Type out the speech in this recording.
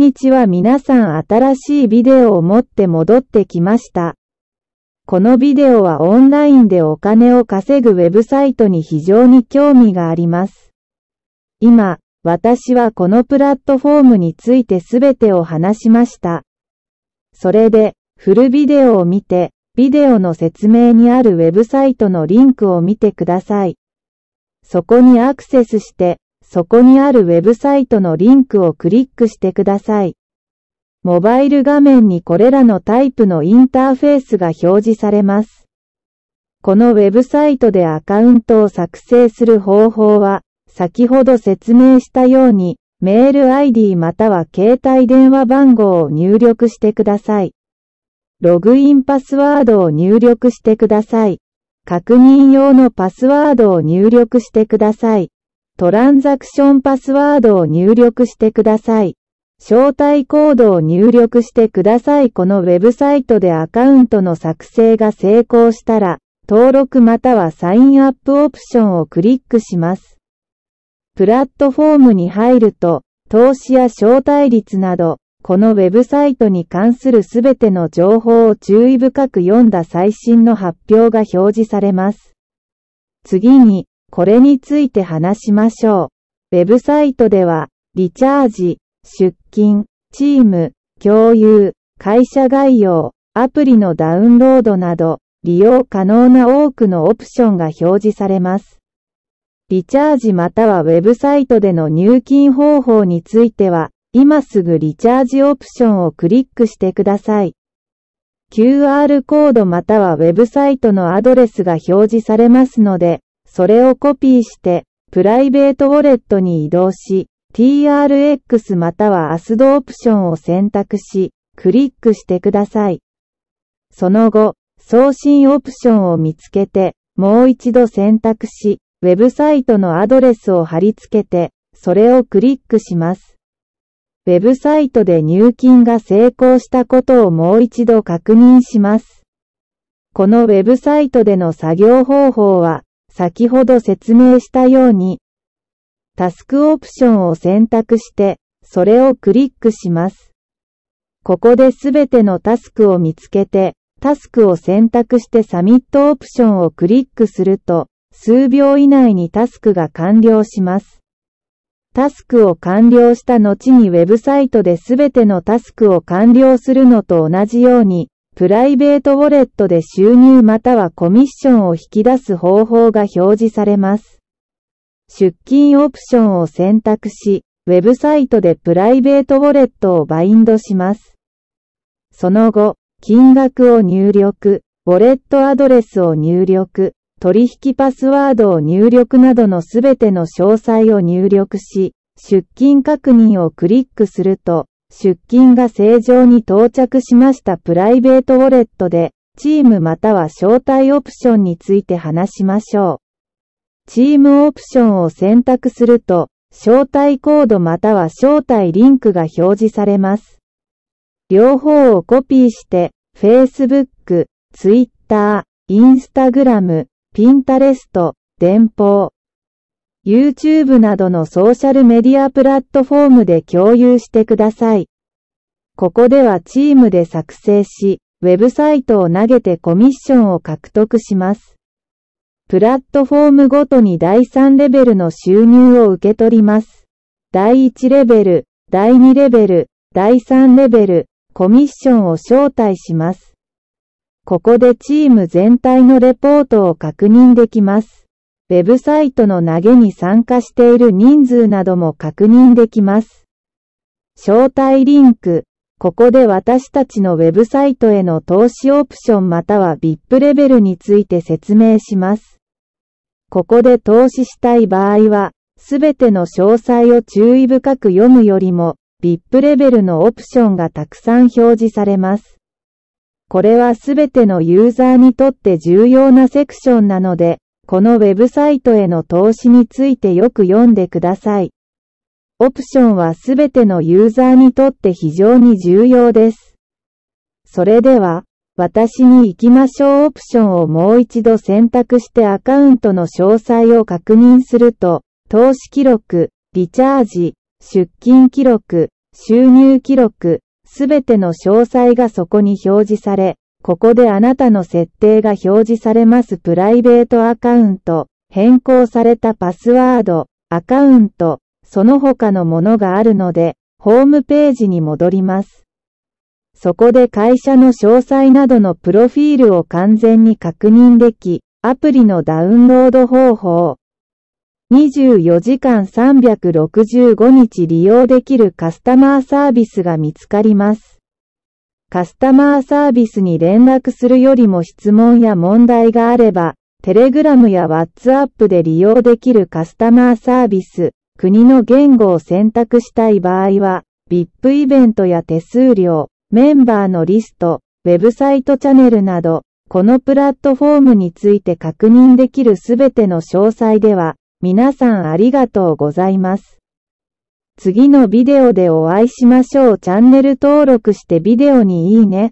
にちは皆さん新しいビデオを持って戻ってきました。このビデオはオンラインでお金を稼ぐウェブサイトに非常に興味があります。今、私はこのプラットフォームについてすべてを話しました。それで、フルビデオを見て、ビデオの説明にあるウェブサイトのリンクを見てください。そこにアクセスして、そこにあるウェブサイトのリンクをクリックしてください。モバイル画面にこれらのタイプのインターフェースが表示されます。このウェブサイトでアカウントを作成する方法は、先ほど説明したように、メール ID または携帯電話番号を入力してください。ログインパスワードを入力してください。確認用のパスワードを入力してください。トランザクションパスワードを入力してください。招待コードを入力してください。このウェブサイトでアカウントの作成が成功したら、登録またはサインアップオプションをクリックします。プラットフォームに入ると、投資や招待率など、このウェブサイトに関するすべての情報を注意深く読んだ最新の発表が表示されます。次に、これについて話しましょう。ウェブサイトでは、リチャージ、出勤、チーム、共有、会社概要、アプリのダウンロードなど、利用可能な多くのオプションが表示されます。リチャージまたはウェブサイトでの入金方法については、今すぐリチャージオプションをクリックしてください。QR コードまたはウェブサイトのアドレスが表示されますので、それをコピーして、プライベートウォレットに移動し、TRX または ASD オプションを選択し、クリックしてください。その後、送信オプションを見つけて、もう一度選択し、ウェブサイトのアドレスを貼り付けて、それをクリックします。ウェブサイトで入金が成功したことをもう一度確認します。このウェブサイトでの作業方法は、先ほど説明したように、タスクオプションを選択して、それをクリックします。ここで全てのタスクを見つけて、タスクを選択してサミットオプションをクリックすると、数秒以内にタスクが完了します。タスクを完了した後にウェブサイトで全てのタスクを完了するのと同じように、プライベートウォレットで収入またはコミッションを引き出す方法が表示されます。出勤オプションを選択し、ウェブサイトでプライベートウォレットをバインドします。その後、金額を入力、ウォレットアドレスを入力、取引パスワードを入力などのすべての詳細を入力し、出勤確認をクリックすると、出勤が正常に到着しましたプライベートウォレットで、チームまたは招待オプションについて話しましょう。チームオプションを選択すると、招待コードまたは招待リンクが表示されます。両方をコピーして、Facebook、Twitter、Instagram、Pinterest、電報、YouTube などのソーシャルメディアプラットフォームで共有してください。ここではチームで作成し、ウェブサイトを投げてコミッションを獲得します。プラットフォームごとに第3レベルの収入を受け取ります。第1レベル、第2レベル、第3レベル、コミッションを招待します。ここでチーム全体のレポートを確認できます。ウェブサイトの投げに参加している人数なども確認できます。招待リンク。ここで私たちのウェブサイトへの投資オプションまたは VIP レベルについて説明します。ここで投資したい場合は、すべての詳細を注意深く読むよりも、VIP レベルのオプションがたくさん表示されます。これはすべてのユーザーにとって重要なセクションなので、このウェブサイトへの投資についてよく読んでください。オプションはすべてのユーザーにとって非常に重要です。それでは、私に行きましょうオプションをもう一度選択してアカウントの詳細を確認すると、投資記録、リチャージ、出金記録、収入記録、すべての詳細がそこに表示され、ここであなたの設定が表示されますプライベートアカウント、変更されたパスワード、アカウント、その他のものがあるので、ホームページに戻ります。そこで会社の詳細などのプロフィールを完全に確認でき、アプリのダウンロード方法、24時間365日利用できるカスタマーサービスが見つかります。カスタマーサービスに連絡するよりも質問や問題があれば、テレグラムやワッツアップで利用できるカスタマーサービス、国の言語を選択したい場合は、VIP イベントや手数料、メンバーのリスト、ウェブサイトチャンネルなど、このプラットフォームについて確認できるすべての詳細では、皆さんありがとうございます。次のビデオでお会いしましょう。チャンネル登録してビデオにいいね。